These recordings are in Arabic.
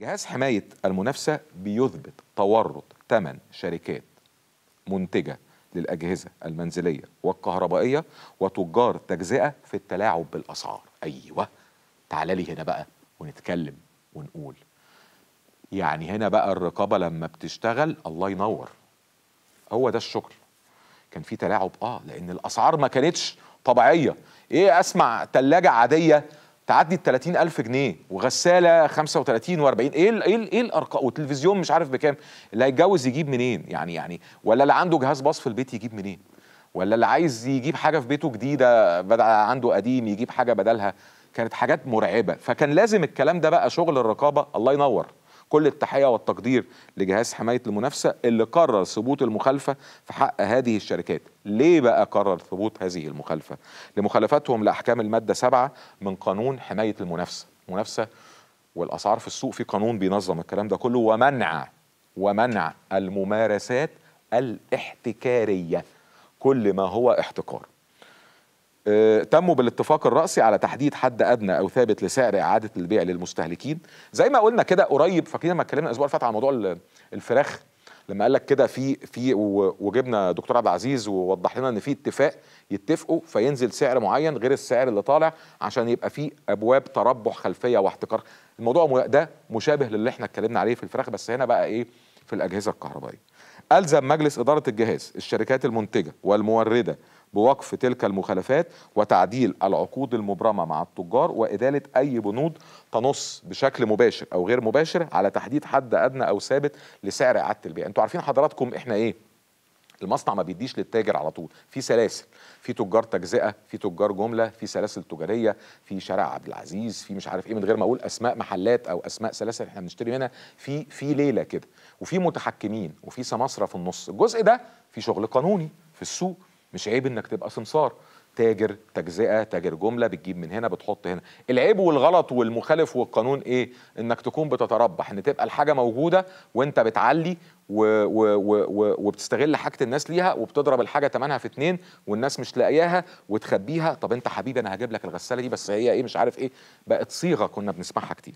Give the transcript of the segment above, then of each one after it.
جهاز حماية المنافسة بيثبت تورط ثمان شركات منتجة للأجهزة المنزلية والكهربائية وتجار تجزئة في التلاعب بالأسعار أيوة تعال لي هنا بقى ونتكلم ونقول يعني هنا بقى الرقابة لما بتشتغل الله ينور هو ده الشغل كان في تلاعب اه لان الاسعار ما كانتش طبيعيه ايه اسمع ثلاجه عاديه تعدي ال 30000 جنيه وغساله 35 و40 ايه ايه ايه الارقام والتلفزيون مش عارف بكام اللي هيتجوز يجيب منين يعني يعني ولا اللي عنده جهاز باص في البيت يجيب منين ولا اللي عايز يجيب حاجه في بيته جديده بدل عنده قديم يجيب حاجه بدلها كانت حاجات مرعبه فكان لازم الكلام ده بقى شغل الرقابه الله ينور كل التحية والتقدير لجهاز حماية المنافسة اللي قرر ثبوت المخالفة في حق هذه الشركات ليه بقى قرر ثبوت هذه المخالفة؟ لمخالفتهم لأحكام المادة 7 من قانون حماية المنافسة المنافسة والأسعار في السوق في قانون بينظم الكلام ده كله ومنع ومنع الممارسات الاحتكارية كل ما هو احتكار آه، تموا بالاتفاق الرأسي على تحديد حد أدنى أو ثابت لسعر إعادة البيع للمستهلكين زي ما قلنا كده قريب فاكرين لما اتكلمنا الأسبوع اللي فات على موضوع الفراخ لما قال لك كده في في وجبنا دكتور عبد العزيز ووضح لنا ان في اتفاق يتفقوا فينزل سعر معين غير السعر اللي طالع عشان يبقى في ابواب تربح خلفيه واحتكار الموضوع ده مشابه للي احنا اتكلمنا عليه في الفراخ بس هنا بقى ايه في الاجهزه الكهربائيه الزم مجلس اداره الجهاز الشركات المنتجه والمورده بوقف تلك المخالفات وتعديل العقود المبرمه مع التجار وازاله اي بنود تنص بشكل مباشر او غير مباشر على تحديد حد ادنى او ثابت لسعر اعاده البيع انتوا عارفين حضراتكم احنا ايه المصنع ما بيديش للتاجر على طول في سلاسل في تجار تجزئه في تجار جمله في سلاسل تجاريه في شارع عبد العزيز في مش عارف ايه من غير ما اقول اسماء محلات او اسماء سلاسل احنا بنشتري منها في في ليله كده وفي متحكمين وفي سماسره في النص الجزء ده في شغل قانوني في السوق مش عيب انك تبقى سمسار تاجر تجزئه تاجر جمله بتجيب من هنا بتحط هنا العيب والغلط والمخالف والقانون ايه انك تكون بتتربح ان تبقى الحاجه موجوده وانت بتعلي و و و و وبتستغل حاجه الناس ليها وبتضرب الحاجه ثمنها في اتنين والناس مش لاقياها وتخبيها طب انت حبيبي انا هجيب لك الغساله دي بس هي ايه مش عارف ايه بقت صيغه كنا بنسمعها كتير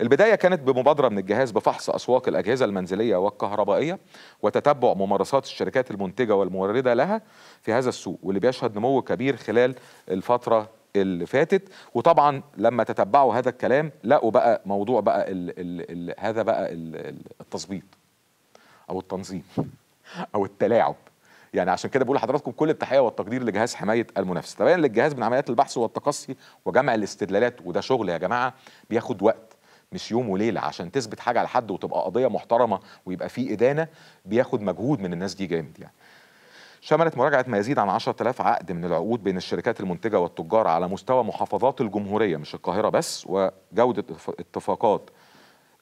البداية كانت بمبادرة من الجهاز بفحص أسواق الأجهزة المنزلية والكهربائية وتتبع ممارسات الشركات المنتجة والموردة لها في هذا السوق واللي بيشهد نمو كبير خلال الفترة اللي فاتت وطبعا لما تتبعوا هذا الكلام لقوا بقى موضوع بقى الـ الـ الـ هذا بقى التظبيط او التنظيم او التلاعب يعني عشان كده بقول لحضراتكم كل التحيه والتقدير لجهاز حمايه المنافسه تبين للجهاز من عمليات البحث والتقصي وجمع الاستدلالات وده شغل يا جماعه بياخد وقت مش يوم وليله عشان تثبت حاجه على حد وتبقى قضيه محترمه ويبقى في ادانه بياخد مجهود من الناس دي جامد يعني شملت مراجعة ما يزيد عن 10000 عقد من العقود بين الشركات المنتجة والتجار على مستوى محافظات الجمهورية مش القاهرة بس وجودة اتفاقات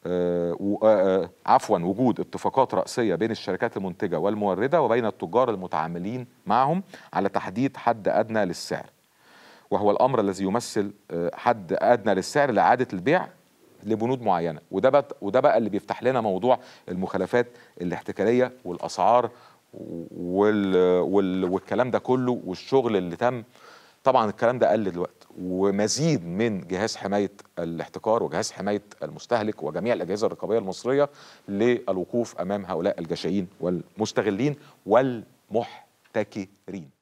آه، آه، آه، عفوا وجود اتفاقات رأسية بين الشركات المنتجة والموردة وبين التجار المتعاملين معهم على تحديد حد أدنى للسعر وهو الأمر الذي يمثل حد أدنى للسعر لإعادة البيع لبنود معينه وده بقى وده بقى اللي بيفتح لنا موضوع المخالفات الاحتكاريه والاسعار وال وال والكلام ده كله والشغل اللي تم طبعا الكلام ده قل دلوقتي ومزيد من جهاز حمايه الاحتكار وجهاز حمايه المستهلك وجميع الاجهزه الرقابيه المصريه للوقوف امام هؤلاء الجشعين والمستغلين والمحتكرين